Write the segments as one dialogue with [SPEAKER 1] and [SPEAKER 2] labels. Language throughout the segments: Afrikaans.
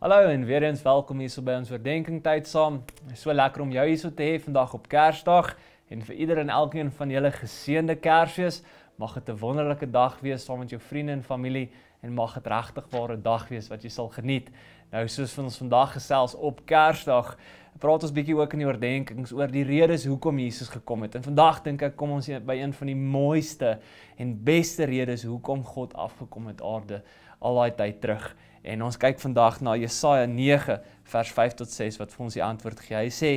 [SPEAKER 1] Hallo en weer eens welkom hier so by ons oordeenking tyd saam. So lekker om jou hier so te hê vandag op Kersdag en vir ieder en elkeen van julle geseënde Kersfees. Mag dit 'n wonderlike dag wees saam met jou vriende en familie en mag dit regtig 'n dag wees wat jy sal geniet. Nou soos vir ons vandag gesels op Kersdag, praat ons bietjie ook in die oordeenkings oor die redes hoekom Jesus gekom het. En vandag dink ek kom ons by een van die mooiste en beste redes hoekom God afgekom het aarde al daai tyd terug. En ons kyk vandag na Jesaja 9 vers 5 tot 6 wat vir ons die antwoord gee. Hy sê: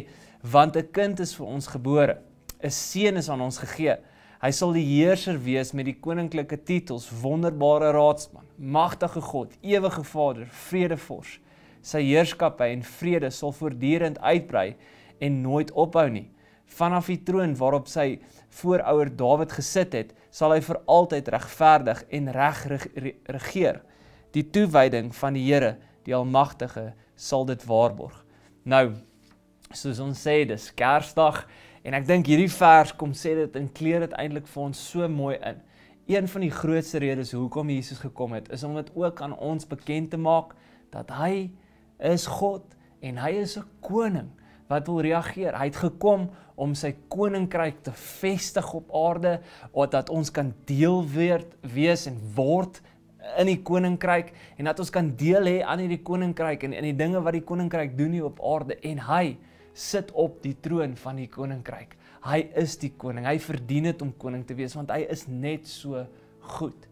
[SPEAKER 1] "Want 'n kind is vir ons gebore, 'n seun is aan ons gegee. Hy sal die heerser wees met die koninklike titels wonderbare raadsman, magtige God, ewige Vader, vredefors. Sy heerskappy en vrede sal voortdurend uitbrei en nooit ophou nie. Vanaf die troon waarop sy voorouder Dawid gesit het, sal hy vir altyd regverdig en reg regeer." Reg, reg, reg, reg, reg, reg, reg, reg, die toewyding van die Here, die Almagtige, sal dit waarborg. Nou, soos ons sê, dis Kersdag en ek dink hierdie vers kom sê dit en kleur dit eintlik vir ons so mooi in. Een van die grootste redes hoekom Jesus gekom het, is om dit ook aan ons bekend te maak dat hy is God en hy is 'n koning wat wil reageer. Hy het gekom om sy koninkryk te vestig op aarde, omdat ons kan deel word, wees en word in die koninkryk en dat ons kan deel hê aan hierdie koninkryk en in die dinge wat die koninkryk doen hier op aarde en hy sit op die troon van die koninkryk. Hy is die koning. Hy verdien dit om koning te wees want hy is net so goed.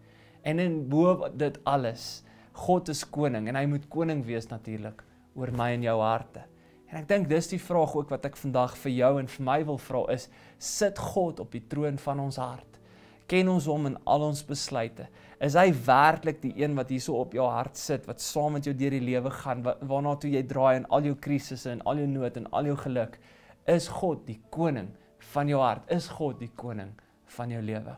[SPEAKER 1] En in bo dit alles, God is koning en hy moet koning wees natuurlik oor my en jou harte. En ek dink dis die vraag ook wat ek vandag vir jou en vir my wil vra is, sit God op die troon van ons hart? ken ons hom in al ons besluite? Is hy werklik die een wat hierso op jou hart sit wat saam met jou deur die lewe gaan waarna toe jy draai in al jou krisisse en al jou nood en al jou geluk? Is God die koning van jou hart? Is God die koning van jou lewe?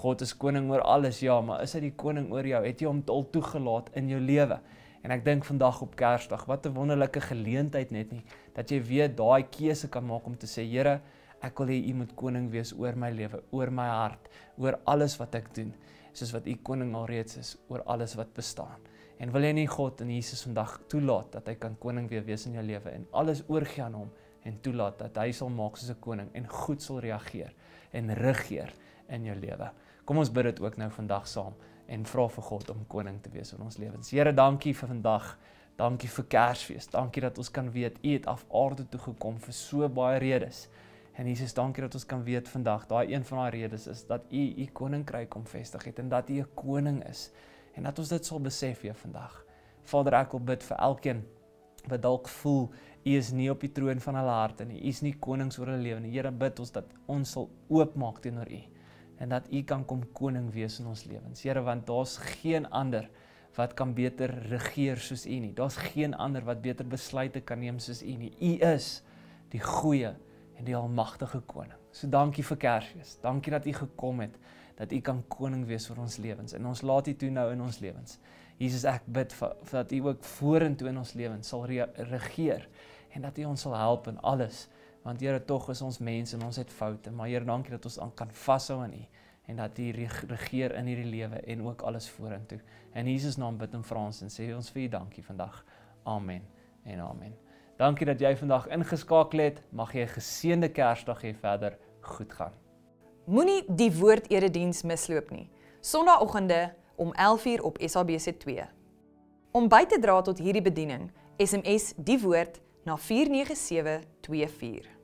[SPEAKER 1] God is koning oor alles, ja, maar is hy die koning oor jou? Het jy hom tot toegelaat in jou lewe? En ek dink vandag op Kersdag, wat 'n wonderlike geleentheid net nie dat jy weer daai keuse kan maak om te sê, Here, Ek wil hê U moet koning wees oor my lewe, oor my hart, oor alles wat ek doen, soos wat U koning alreeds is oor alles wat bestaan. En wil jy nie God en Jesus vandag toelaat dat hy kan koning weer wees in jou lewe en alles oorgee aan hom en toelaat dat hy sal maak soos 'n koning en goed sal reageer en regeer in jou lewe. Kom ons bid dit ook nou vandag saam en vra vir God om koning te wees in ons lewens. Here, dankie vir vandag. Dankie vir Kersfees. Dankie dat ons kan weet U het af aarde toe gekom vir so baie redes. En Jesus, dankie dat ons kan weet vandag, daai een van daai redes is dat U U koninkryk kom vestig het en dat U 'n koning is. En dat ons dit sal besef hier vandag. Vader, ek wil bid vir elkeen wat dalk voel U is nie op die troon van hulle harte nie. U is nie koning oor hulle lewe nie. Here, bid ons dat ons sal oopmaak teenoor U en dat U kan kom koning wees in ons lewens. Here, want daar's geen ander wat kan beter regeer soos U nie. Daar's geen ander wat beter besluite kan neem soos U nie. U is die goeie en die almagtige koning. So dankie vir Kersfees. Dankie dat u gekom het dat u kan koning wees vir ons lewens. En ons laat u toe nou in ons lewens. Jesus, ek bid vir dat u ook vorentoe in ons lewens sal re regeer en dat u ons sal help in alles. Want Here, tog is ons mense en ons het foute, maar Here, dankie dat ons aan kan vashou aan u en dat u regeer in hierdie lewe en ook alles vorentoe. In Jesus naam bid en vra ons en sê ons vir u dankie vandag. Amen. En amen. Dankie dat jy vandag ingeskakel het. Mag jy 'n geseënde Kersdag hê verder. Goed gaan. Moenie die woord erediens misloop nie. Sondagoggende om 11:00 op SABC2. Om by te dra tot hierdie bediening, SMS die woord na 49724.